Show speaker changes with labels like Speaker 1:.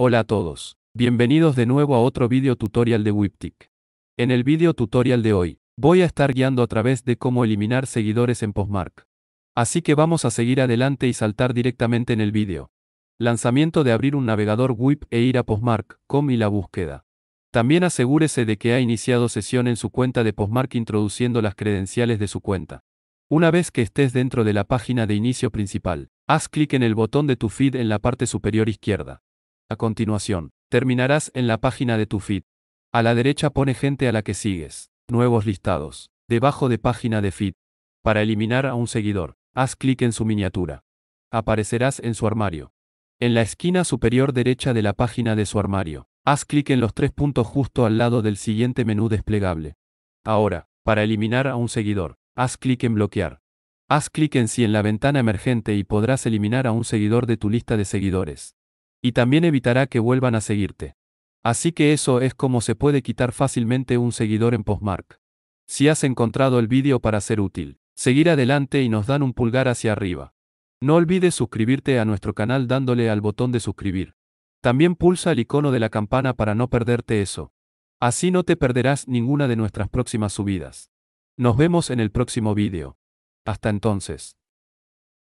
Speaker 1: Hola a todos, bienvenidos de nuevo a otro video tutorial de Wiptic. En el video tutorial de hoy, voy a estar guiando a través de cómo eliminar seguidores en Postmark. Así que vamos a seguir adelante y saltar directamente en el video. Lanzamiento de abrir un navegador WIP e ir a postmark.com y la búsqueda. También asegúrese de que ha iniciado sesión en su cuenta de Postmark introduciendo las credenciales de su cuenta. Una vez que estés dentro de la página de inicio principal, haz clic en el botón de tu feed en la parte superior izquierda. A continuación, terminarás en la página de tu feed. A la derecha pone gente a la que sigues, nuevos listados, debajo de página de feed. Para eliminar a un seguidor, haz clic en su miniatura. Aparecerás en su armario. En la esquina superior derecha de la página de su armario, haz clic en los tres puntos justo al lado del siguiente menú desplegable. Ahora, para eliminar a un seguidor, haz clic en bloquear. Haz clic en sí en la ventana emergente y podrás eliminar a un seguidor de tu lista de seguidores. Y también evitará que vuelvan a seguirte. Así que eso es como se puede quitar fácilmente un seguidor en Postmark. Si has encontrado el vídeo para ser útil, seguir adelante y nos dan un pulgar hacia arriba. No olvides suscribirte a nuestro canal dándole al botón de suscribir. También pulsa el icono de la campana para no perderte eso. Así no te perderás ninguna de nuestras próximas subidas. Nos vemos en el próximo vídeo. Hasta entonces.